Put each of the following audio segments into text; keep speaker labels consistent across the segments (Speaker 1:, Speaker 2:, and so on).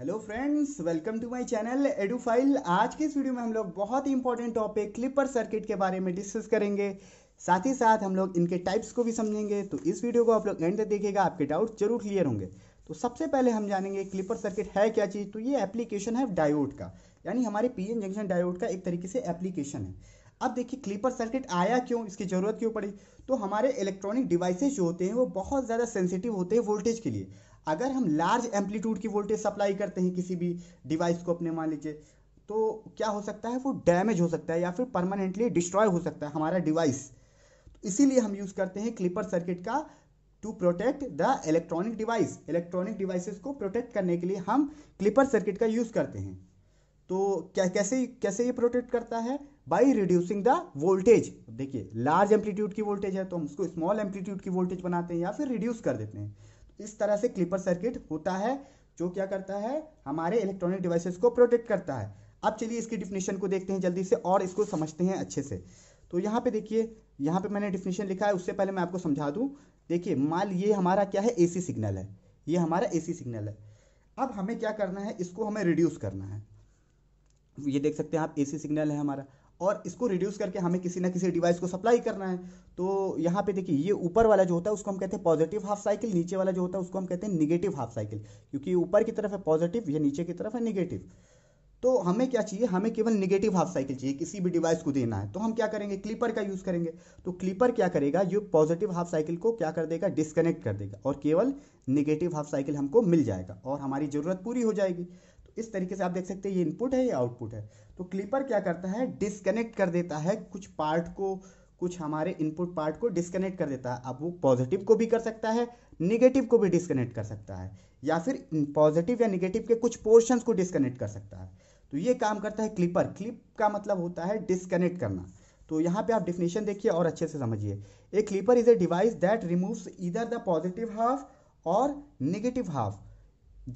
Speaker 1: hello friends welcome to my channel Edufile आज के इस वीडियो में हम लोग बहुत ही इंपॉर्टेंट टॉपिक क्लिपर सर्किट के बारे में डिस्कस करेंगे साथ ही साथ हम लोग इनके टाइप्स को भी समझेंगे तो इस वीडियो को आप लोग एंड तक देखेगा आपके डाउट जरूर क्लियर होंगे तो सबसे पहले हम जानेंगे क्लिपर सर्किट है क्या चीज़ तो ये एप्लीकेशन है डायोड का यानी हमारे पी जंक्शन डायोड का एक तरीके से एप्लीकेशन है अब देखिए क्लिपर सर्किट आया क्यों इसकी ज़रूरत क्यों पड़ी तो हमारे इलेक्ट्रॉनिक डिवाइसेज जो होते हैं वो बहुत ज़्यादा सेंसिटिव होते हैं वोल्टेज के लिए अगर हम लार्ज एम्पलीट्यूड की वोल्टेज सप्लाई करते हैं किसी भी डिवाइस को अपने मान लीजिए तो क्या हो सकता है वो डैमेज हो सकता है या फिर परमानेंटली डिस्ट्रॉय हो सकता है हमारा डिवाइस तो इसीलिए हम यूज़ करते हैं क्लिपर सर्किट का to protect the electronic device electronic devices को प्रोटेक्ट करने के लिए हम क्लिपर सर्किट का यूज़ करते हैं तो क्या कैसे कैसे ये प्रोटेक्ट करता है बाई रिड्यूसिंग द वोल्टेज देखिए लार्ज एम्पलीट्यूड की वोल्टेज है तो हम उसको स्मॉल एम्पलीट्यूड की वोल्टेज बनाते हैं या फिर रिड्यूस कर देते हैं इस तरह से क्लिपर सर्किट होता है जो क्या करता है हमारे इलेक्ट्रॉनिक डिवाइसेस को प्रोटेक्ट करता है अब चलिए इसकी डिफिनेशन को देखते हैं जल्दी से और इसको समझते हैं अच्छे से तो यहाँ पे देखिए यहाँ पे मैंने डिफिनेशन लिखा है उससे पहले मैं आपको समझा दूँ देखिए माल ये हमारा क्या है एसी सिग्नल है ये हमारा एसी सिग्नल है अब हमें क्या करना है इसको हमें रिड्यूस करना है ये देख सकते हैं आप एसी सिग्नल है हमारा और इसको रिड्यूस करके हमें किसी ना किसी डिवाइस को सप्लाई करना है तो यहाँ पे देखिए ये ऊपर वाला जो होता है उसको हम कहते हैं पॉजिटिव हाफ साइकिल नीचे वाला जो होता है उसको हम कहते हैं निगेटिव हाफ साइकिल क्योंकि ऊपर की तरफ है पॉजिटिव ये नीचे की तरफ है निगेटिव तो हमें क्या चाहिए हमें केवल निगेटिव हाफ साइकिल चाहिए किसी भी डिवाइस को देना है तो हम क्या करेंगे क्लीपर का यूज़ करेंगे तो क्लीपर क्या करेगा ये पॉजिटिव हाफ साइकिल को क्या कर देगा डिस्कनेक्ट कर देगा और केवल निगेटिव हाफ साइकिल हमको मिल जाएगा और हमारी ज़रूरत पूरी हो जाएगी इस तरीके से आप देख सकते हैं ये इनपुट है ये आउटपुट है तो क्लिपर क्या करता है डिसकनेक्ट कर देता है कुछ पार्ट को कुछ हमारे इनपुट पार्ट को डिसकनेक्ट कर देता है अब वो पॉजिटिव को भी कर सकता है निगेटिव को भी डिसकनेक्ट कर सकता है या फिर पॉजिटिव या निगेटिव के कुछ पोर्शन को डिसकनेक्ट कर सकता है तो ये काम करता है क्लिपर क्लिप का मतलब होता है डिसकनेक्ट करना तो यहाँ पे आप डिफिनेशन देखिए और अच्छे से समझिए a clipper is a device that removes इधर द पॉजिटिव हाफ और नेगेटिव हाफ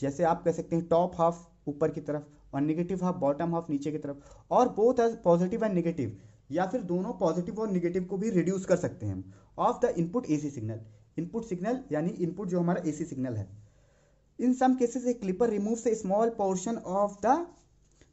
Speaker 1: जैसे आप कह सकते हैं टॉप हाफ ऊपर की तरफ और निगेटिव हाफ बॉटम हाफ नीचे की तरफ और both as positive and negative या फिर दोनों पॉजिटिव और निगेटिव को भी रिड्यूस कर सकते हैं of the input C signal input signal यानी इनपुट जो हमारा एसी सिग्नल है in some cases a clipper remove से small portion of the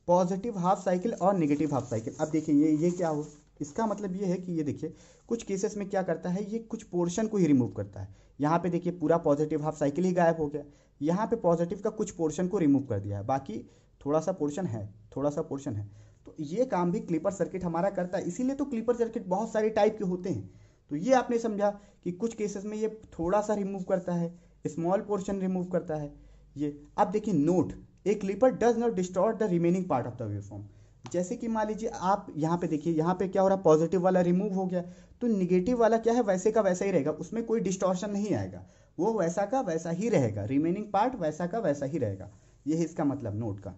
Speaker 1: positive half cycle और निगेटिव हाफ साइकिल अब देखिए ये ये क्या हो इसका मतलब ये है कि ये देखिए कुछ केसेस में क्या करता है ये कुछ पोर्शन को ही रिमूव करता है यहाँ पे देखिए पूरा पॉजिटिव हाफ साइकिल ही गायब हो गया यहाँ पे पॉजिटिव का कुछ पोर्शन को रिमूव कर दिया है बाकी थोड़ा सा पोर्शन है थोड़ा सा पोर्शन है तो ये काम भी क्लिपर सर्किट हमारा करता है इसीलिए तो क्लिपर सर्किट बहुत सारे टाइप के होते हैं तो ये आपने समझा कि कुछ केसेस में ये थोड़ा सा रिमूव करता है स्मॉल पोर्शन रिमूव करता है ये अब देखिए note a clipper does not distort the remaining part of the wave जैसे कि मान लीजिए आप यहाँ पे देखिए यहाँ पे क्या हो रहा है पॉजिटिव वाला रिमूव हो गया तो निगेटिव वाला क्या है वैसे का वैसा ही रहेगा उसमें कोई डिस्टॉर्शन नहीं आएगा वो वैसा का वैसा ही रहेगा रिमेनिंग पार्ट वैसा का वैसा ही रहेगा ये है इसका मतलब नोट का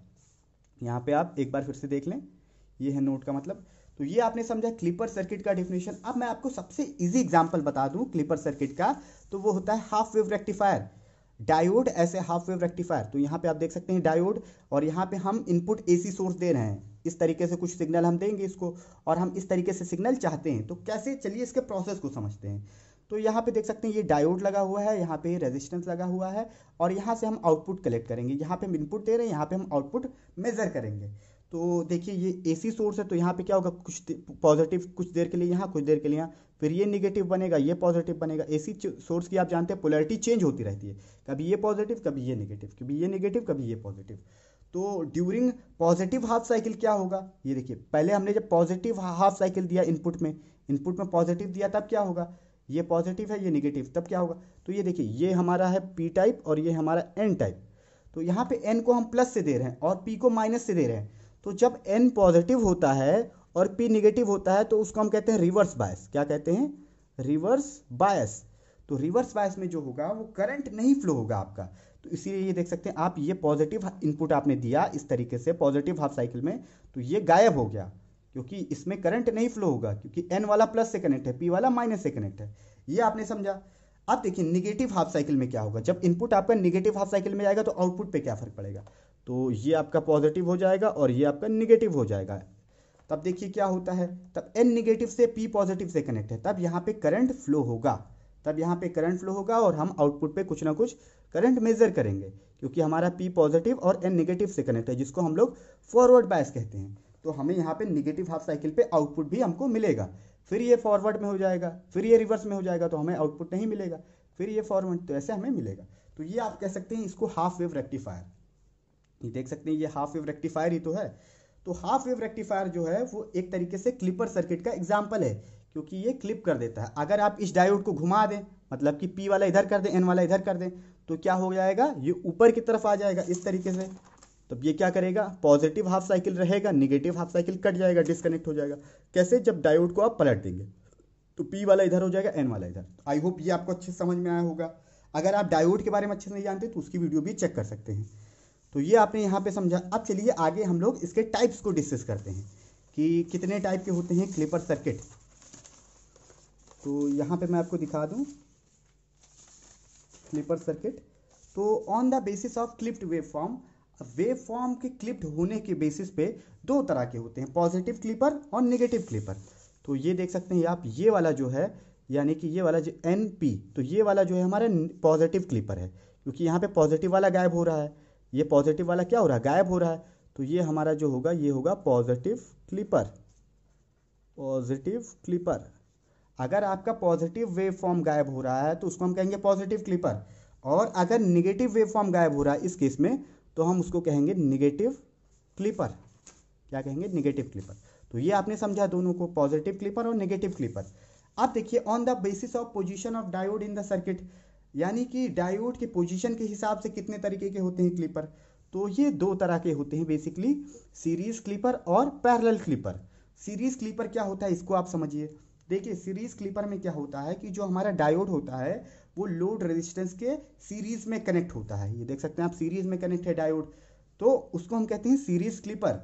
Speaker 1: यहाँ पे आप एक बार फिर से देख लें ये है नोट का मतलब तो ये आपने समझा क्लिपर सर्किट का डिफिनेशन अब मैं आपको सबसे इजी एग्जाम्पल बता दूं क्लिपर सर्किट का तो वो होता है हाफ वेव रेक्टिफायर डायोड ऐसे हाफ वेव रेक्टिफायर तो यहाँ पे आप देख सकते हैं डायोड और यहाँ पे हम इनपुट एसी सोर्स दे रहे हैं इस तरीके से कुछ सिग्नल हम देंगे इसको और हम इस तरीके से सिग्नल चाहते हैं तो कैसे चलिए इसके प्रोसेस को समझते हैं तो यहाँ पे देख सकते हैं ये डायोड लगा हुआ है यहाँ पे रेजिस्टेंस लगा हुआ है और यहाँ से हम आउटपुट कलेक्ट करेंगे यहाँ पे हम इनपुट दे रहे हैं यहाँ पे हम आउटपुट मेजर करेंगे तो देखिए ये एसी सोर्स है तो यहाँ पे क्या होगा कुछ पॉजिटिव कुछ देर के लिए यहाँ कुछ देर के लिए यहाँ फिर ये निगेटिव बनेगा ये पॉजिटिव बनेगा एसी सोर्स की आप जानते हैं पोलरिटी चेंज होती रहती है कभी ये पॉजिटिव कभी ये निगेटिव कभी ये निगेटिव कभी ये पॉजिटिव तो ड्यूरिंग पॉजिटिव हाफ साइकिल क्या होगा ये देखिए पहले हमने जब पॉजिटिव हाफ साइकिल दिया इनपुट में इनपुट में पॉजिटिव दिया तब क्या होगा ये पॉजिटिव है ये निगेटिव तब क्या होगा तो ये देखिए ये हमारा है पी टाइप और ये हमारा एन टाइप तो यहाँ पे एन को हम प्लस से दे रहे हैं और पी को माइनस से दे रहे हैं तो जब एन पॉजिटिव होता है और पी निगेटिव होता है तो उसको हम कहते हैं रिवर्स बायस क्या कहते हैं रिवर्स बायस तो रिवर्स बायस में जो होगा वो करंट नहीं फ्लो होगा आपका तो इसीलिए ये देख सकते हैं आप ये पॉजिटिव इनपुट आपने दिया इस तरीके से पॉजिटिव हाफ साइकिल में तो ये गायब हो गया क्योंकि इसमें करंट नहीं फ्लो होगा क्योंकि एन वाला प्लस से कनेक्ट है पी वाला माइनस से कनेक्ट है ये आपने समझा अब देखिए निगेटिव हाफ साइकिल में क्या होगा जब इनपुट आपका निगेटिव हाफ साइकिल में जाएगा तो आउटपुट पर क्या फर्क पड़ेगा तो ये आपका पॉजिटिव हो जाएगा और ये आपका निगेटिव हो जाएगा तब देखिए क्या होता है तब एन निगेटिव से पी पॉजिटिव से कनेक्ट है तब यहाँ पे करंट फ्लो होगा तब यहाँ पे करंट फ्लो होगा और हम आउटपुट पे कुछ ना कुछ करंट मेजर करेंगे क्योंकि हमारा पी पॉजिटिव और एन नेगेटिव से कनेक्ट है जिसको हम लोग फॉरवर्ड बायस कहते हैं तो हमें यहाँ पे नेगेटिव हाफ साइकिल पे आउटपुट भी हमको मिलेगा फिर ये फॉरवर्ड में हो जाएगा फिर ये रिवर्स में हो जाएगा तो हमें आउटपुट नहीं मिलेगा फिर ये फॉरवर्ड तो ऐसे हमें मिलेगा तो ये आप कह सकते हैं इसको हाफ वेव रेक्टिफायर ये देख सकते हैं ये हाफ वेव रेक्टिफायर ही तो है तो हाफ वेव रेक्टिफायर जो है वो एक तरीके से क्लिपर सर्किट का एग्जाम्पल है क्योंकि ये क्लिप कर देता है अगर आप इस डायोड को घुमा दें मतलब कि पी वाला इधर कर दें एन वाला इधर कर दें तो क्या हो जाएगा ये ऊपर की तरफ आ जाएगा इस तरीके से तब ये क्या करेगा पॉजिटिव हाफ साइकिल रहेगा निगेटिव हाफ साइकिल कट जाएगा डिस्कनेक्ट हो जाएगा कैसे जब डायोड को आप पलट देंगे तो पी वाला इधर हो जाएगा एन वाला इधर आई होप ये आपको अच्छे समझ में आया होगा अगर आप डायोड के बारे में अच्छे से नहीं जानते तो उसकी वीडियो भी चेक कर सकते हैं तो ये आपने यहाँ पे समझा अब चलिए आगे हम लोग इसके टाइप्स को डिस्कस करते हैं कि कितने टाइप के होते हैं क्लिपर सर्किट तो यहाँ पे मैं आपको दिखा दूँ क्लिपर सर्किट तो on the basis of clipped wave form wave form के क्लिप्ड होने के बेसिस पे दो तरह के होते हैं पॉजिटिव क्लिपर और निगेटिव क्लिपर तो ये देख सकते हैं आप ये वाला जो है यानी कि ये वाला जो एन पी तो ये वाला जो है हमारा पॉजिटिव क्लिपर है क्योंकि यहाँ पे पॉजिटिव वाला गायब हो रहा है ये पॉजिटिव वाला क्या हो रहा है गायब हो रहा है तो ये हमारा जो होगा ये होगा पॉजिटिव क्लिपर पॉजिटिव क्लिपर अगर आपका पॉजिटिव वेव फॉर्म गायब हो रहा है तो उसको हम कहेंगे पॉजिटिव क्लिपर और अगर निगेटिव वेव फॉर्म गायब हो रहा है इस केस में तो हम उसको कहेंगे निगेटिव क्लिपर क्या कहेंगे निगेटिव क्लिपर तो ये आपने समझा दोनों को पॉजिटिव क्लिपर और निगेटिव क्लिपर आप देखिए on the basis of position of diode in the circuit यानी कि डायोड के पोजीशन के हिसाब से कितने तरीके के होते हैं क्लिपर तो ये दो तरह के होते हैं बेसिकली सीरीज क्लिपर और पैरेलल क्लिपर सीरीज क्लिपर क्या होता है इसको आप समझिए देखिए सीरीज क्लिपर में क्या होता है कि जो हमारा डायोड होता है वो लोड रेजिस्टेंस के सीरीज में कनेक्ट होता है ये देख सकते हैं आप सीरीज में कनेक्ट है डायोड तो उसको हम कहते हैं सीरीज क्लिपर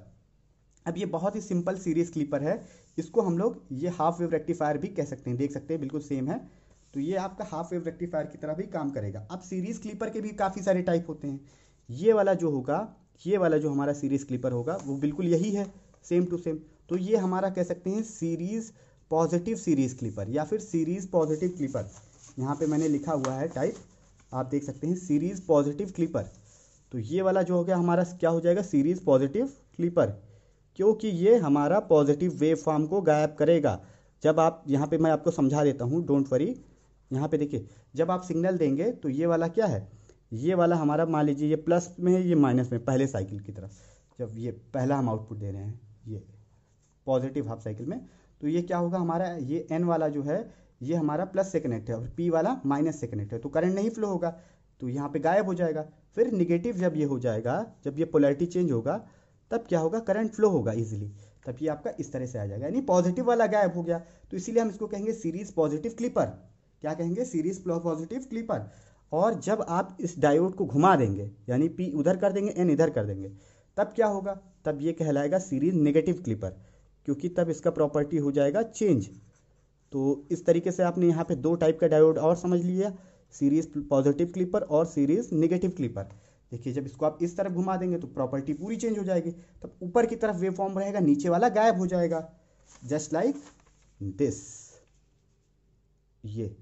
Speaker 1: अब ये बहुत ही सिंपल सीरीज क्लिपर है इसको हम लोग ये हाफ वेव रेक्टिफायर भी कह सकते हैं देख सकते हैं बिल्कुल सेम है तो ये आपका हाफ वेव रेक्टिफायर की तरह भी काम करेगा अब सीरीज क्लीपर के भी काफ़ी सारे टाइप होते हैं ये वाला जो होगा ये वाला जो हमारा सीरीज क्लीपर होगा वो बिल्कुल यही है सेम टू सेम तो ये हमारा कह सकते हैं सीरीज पॉजिटिव सीरीज क्लीपर या फिर सीरीज पॉजिटिव क्लीपर यहाँ पे मैंने लिखा हुआ है टाइप आप देख सकते हैं सीरीज पॉजिटिव क्लीपर तो ये वाला जो हो गया हमारा क्या हो जाएगा सीरीज पॉजिटिव क्लीपर क्योंकि ये हमारा पॉजिटिव वेव फॉर्म को गायब करेगा जब आप यहाँ पे मैं आपको समझा देता हूँ डोंट वरी यहाँ पे देखिए जब आप सिग्नल देंगे तो ये वाला क्या है ये वाला हमारा मान लीजिए ये प्लस में है ये माइनस में पहले साइकिल की तरफ जब ये पहला हम आउटपुट दे रहे हैं ये पॉजिटिव हाफ साइकिल में तो ये क्या होगा हमारा ये एन वाला जो है ये हमारा प्लस से कनेक्ट है और पी वाला माइनस से कनेक्ट है तो करंट नहीं फ्लो होगा तो यहाँ पे गायब हो जाएगा फिर निगेटिव जब ये हो जाएगा जब ये पोलैरिटी चेंज होगा तब क्या होगा करंट फ्लो होगा इजीली तब ये आपका इस तरह से आ जाएगा यानी पॉजिटिव वाला गायब हो गया तो इसीलिए हम इसको कहेंगे सीरीज पॉजिटिव क्लिपर क्या कहेंगे सीरीज पॉजिटिव क्लिपर और जब आप इस डायोड को घुमा देंगे यानी पी उधर कर देंगे एन इधर कर देंगे तब क्या होगा तब ये कहलाएगा सीरीज नेगेटिव क्लिपर क्योंकि तब इसका प्रॉपर्टी हो जाएगा चेंज तो इस तरीके से आपने यहाँ पे दो टाइप का डायोड और समझ लिया सीरीज पॉजिटिव क्लिपर और सीरीज नेगेटिव क्लिपर देखिए जब इसको आप इस तरफ घुमा देंगे तो प्रॉपर्टी पूरी चेंज हो जाएगी तब ऊपर की तरफ वेव फॉर्म रहेगा नीचे वाला गायब हो जाएगा जस्ट लाइक दिस ये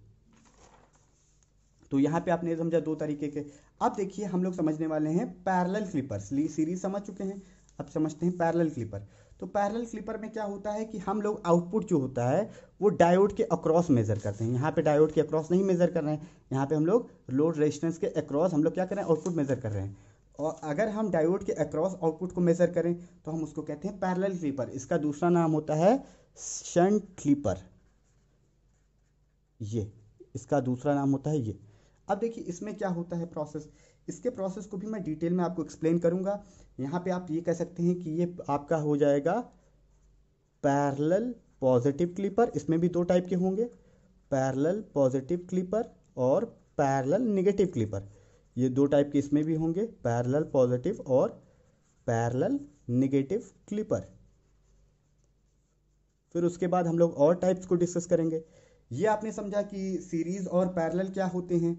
Speaker 1: तो यहाँ पे आपने समझा दो तरीके के अब देखिए हम लोग समझने वाले हैं पैरल क्लिपर सीरीज समझ चुके हैं अब समझते हैं पैरल क्लिपर तो पैरल क्लिपर में क्या होता है कि हम लोग आउटपुट जो होता है वो डायोड के अक्रॉस मेजर करते हैं यहाँ पे डायोड के अक्रॉस नहीं मेजर कर रहे हैं यहाँ पे हम लोग लोड रेजिस्टेंस के अक्रॉस हम लोग क्या कर रहे हैं आउटपुट मेजर कर रहे हैं और अगर हम डायोड के अक्रॉस आउटपुट को मेजर करें तो हम उसको कहते हैं पैरल क्लिपर इसका दूसरा नाम होता है शंट क्लिपर ये इसका दूसरा नाम होता है ये अब देखिए इसमें क्या होता है प्रोसेस इसके प्रोसेस को भी मैं डिटेल में आपको एक्सप्लेन करूंगा यहाँ पे आप ये कह सकते हैं कि ये आपका हो जाएगा पैरेलल पॉजिटिव क्लिपर इसमें भी दो टाइप के होंगे पैरेलल पॉजिटिव क्लिपर और पैरेलल नेगेटिव क्लिपर ये दो टाइप के इसमें भी होंगे पैरेलल पॉजिटिव और पैरेलल नेगेटिव क्लिपर फिर उसके बाद हम लोग और टाइप्स को डिस्कस करेंगे ये आपने समझा कि सीरीज और पैरेलल क्या होते हैं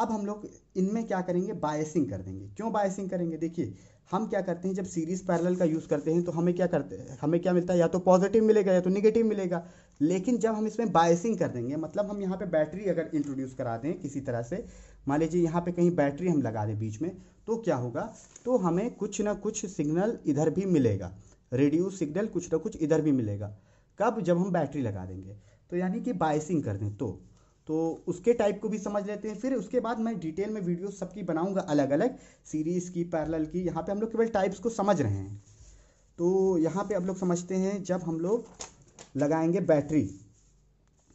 Speaker 1: अब हम लोग इनमें क्या करेंगे बायसिंग कर देंगे क्यों बायसिंग करेंगे देखिए हम क्या करते हैं जब सीरीज पैरेलल का यूज़ करते हैं तो हमें क्या करते हैं हमें क्या मिलता है या तो पॉजिटिव मिलेगा या तो निगेटिव मिलेगा लेकिन जब हम इसमें बायसिंग कर देंगे मतलब हम यहाँ पे बैटरी अगर इंट्रोड्यूस करा दें किसी तरह से मान लीजिए यहाँ पे कहीं बैटरी हम लगा दें बीच में तो क्या होगा तो हमें कुछ ना कुछ सिग्नल इधर भी मिलेगा रेडियो सिग्नल कुछ ना कुछ इधर भी मिलेगा कब जब हम बैटरी लगा देंगे तो यानी कि बायसिंग कर दें तो तो उसके टाइप को भी समझ लेते हैं फिर उसके बाद मैं डिटेल में वीडियो सबकी बनाऊंगा अलग अलग सीरीज़ की पैरल की यहाँ पे हम लोग केवल टाइप्स को समझ रहे हैं तो यहाँ पे अब लोग समझते हैं जब हम लोग लगाएंगे बैटरी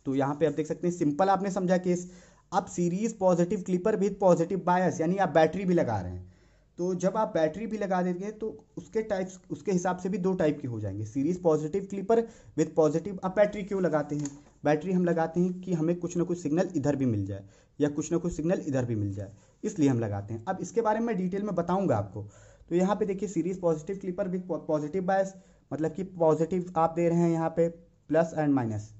Speaker 1: तो यहाँ पे आप देख सकते हैं सिंपल आपने समझा केस अब series positive clipper with positive bias यानी आप बैटरी भी लगा रहे हैं तो जब आप बैटरी भी लगा देंगे तो उसके टाइप्स उसके हिसाब से भी दो टाइप के हो जाएंगे series positive clipper with positive आप बैटरी क्यों लगाते हैं बैटरी हम लगाते हैं कि हमें कुछ ना कुछ सिग्नल इधर भी मिल जाए या कुछ ना कुछ सिग्नल इधर भी मिल जाए इसलिए हम लगाते हैं अब इसके बारे में डिटेल में बताऊंगा आपको तो यहाँ पे देखिए सीरीज पॉजिटिव क्लिपर भी पॉजिटिव बायस मतलब कि पॉजिटिव आप दे रहे हैं यहाँ पे प्लस एंड माइनस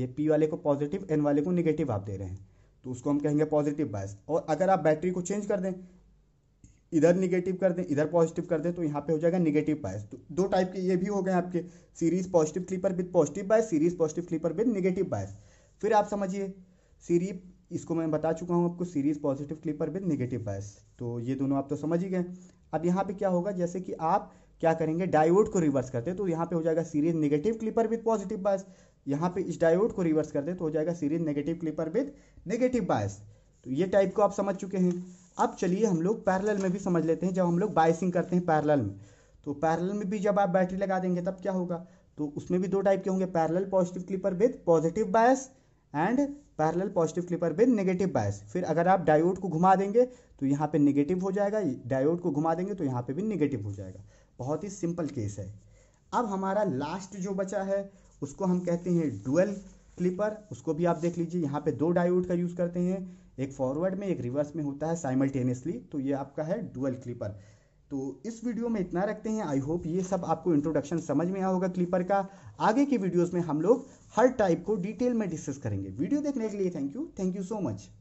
Speaker 1: ये पी वाले को पॉजिटिव एन वाले को निगेटिव आप दे रहे हैं तो उसको हम कहेंगे पॉजिटिव बायस और अगर आप बैटरी को चेंज कर दें इधर निगेटिव कर दें इधर पॉजिटिव कर दें तो यहाँ पे हो जाएगा निगेटिव बायस तो दो टाइप के ये भी हो गए आपके series positive clipper with positive bias series positive clipper with negative bias फिर आप समझिए सीरीज इसको मैं बता चुका हूँ आपको series positive clipper with negative bias तो ये दोनों आप तो समझ ही गए अब यहाँ पे क्या होगा जैसे कि आप क्या करेंगे डायोड को रिवर्स करते हैं तो यहाँ पे हो जाएगा series negative clipper with positive bias यहाँ पे इस डायोड को रिवर्स करते हैं तो हो जाएगा series negative clipper with negative bias तो ये टाइप को आप समझ चुके हैं अब चलिए हम लोग पैरेलल में भी समझ लेते हैं जब हम लोग बाइसिंग करते हैं पैरेलल में तो पैरेलल में भी जब आप बैटरी लगा देंगे तब क्या होगा तो उसमें भी दो टाइप के होंगे parallel positive clipper with positive bias and parallel positive clipper with negative bias फिर अगर आप डायोड को घुमा देंगे तो यहाँ पे नेगेटिव हो जाएगा डायोड को घुमा देंगे तो यहाँ पे भी नेगेटिव हो जाएगा बहुत ही सिंपल केस है अब हमारा लास्ट जो बचा है उसको हम कहते हैं डुअल क्लिपर उसको भी आप देख लीजिए यहाँ पे दो डायोड का यूज़ करते हैं एक फॉरवर्ड में एक रिवर्स में होता है साइमल्टेनियसली तो ये आपका है डुअल क्लिपर तो इस वीडियो में इतना रखते हैं आई होप ये सब आपको इंट्रोडक्शन समझ में आया होगा क्लिपर का आगे के वीडियोस में हम लोग हर टाइप को डिटेल में डिस्कस करेंगे वीडियो देखने के लिए thank you thank you so much